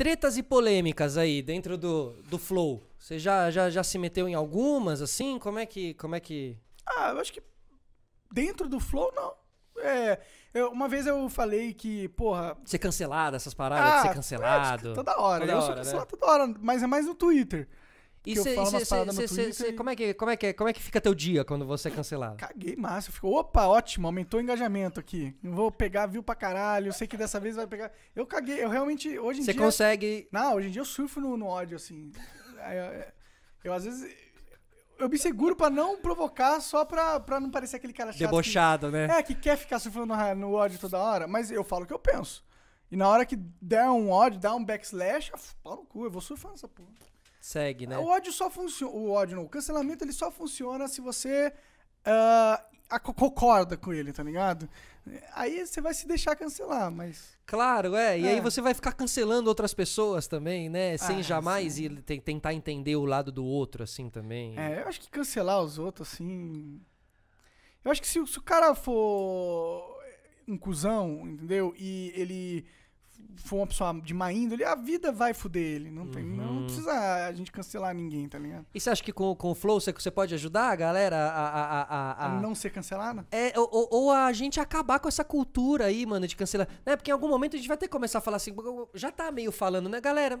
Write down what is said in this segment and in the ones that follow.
tretas e polêmicas aí dentro do, do Flow. Você já, já, já se meteu em algumas, assim? Como é que. Como é que... Ah, eu acho que dentro do Flow, não. É, eu, uma vez eu falei que, porra. Ser cancelado, essas paradas ah, de ser ah, é, cancelado. É, toda hora, toda eu hora, sou né? cancelado né? toda hora, mas é mais no Twitter. E cê, eu cê, cê, cê, cê e... como, é que, como, é que, é, como é que fica teu dia quando você é cancelado? Caguei massa. Ficou, opa, ótimo, aumentou o engajamento aqui. Não vou pegar viu pra caralho, eu sei que dessa vez vai pegar. Eu caguei, eu realmente, hoje em dia... Você consegue... Não, hoje em dia eu surfo no, no ódio, assim. Eu, é, eu, às vezes... Eu me seguro pra não provocar, só pra, não parecer aquele cara chato. Debochado, que, né? É, que quer ficar surfando no, ódio toda hora, mas eu falo o que eu penso. E na hora que der um ódio, der um backslash, pau no cu, eu vou surfando essa porra. Segue, né? O ódio só funciona. O ódio não. O cancelamento ele só funciona se você uh, concorda com ele, tá ligado? Aí você vai se deixar cancelar, mas. Claro, é. E é. aí você vai ficar cancelando outras pessoas também, né? Sem ah, jamais ir tentar entender o lado do outro, assim também. É, eu acho que cancelar os outros, assim. Eu acho que se, se o cara for um cuzão, entendeu? E ele for uma pessoa de má índole, a vida vai fuder ele. Não, tem, uhum. não precisa a gente cancelar ninguém, tá ligado? E você acha que com, com o Flow você, você pode ajudar a galera a. A, a, a, a não ser cancelada? É, ou, ou, a gente acabar com essa cultura aí, mano, de cancelar. Né? Porque em algum momento a gente vai ter que começar a falar assim. Já tá meio falando, né, galera?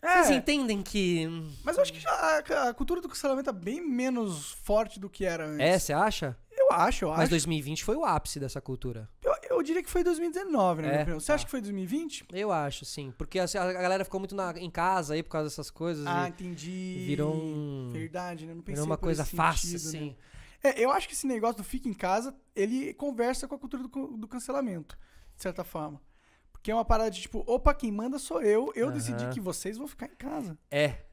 É. Vocês entendem que. Mas eu acho que já, a, cultura do cancelamento é bem menos forte do que era antes. É, você acha? Eu acho, eu acho. Mas 2020 foi o ápice dessa cultura. Eu diria que foi 2019, né? É, Você tá. acha que foi 2020? Eu acho, sim. Porque assim, a galera ficou muito na, em casa aí por causa dessas coisas. Ah, entendi. Virou um. Verdade, né? Não pensei virou uma coisa fácil, sentido, né? assim. Né? É, eu acho que esse negócio do fica em casa, ele conversa com a cultura do, do cancelamento, de certa forma. Porque é uma parada de tipo, opa, quem manda sou eu, eu decidi que vocês vão ficar em casa. É,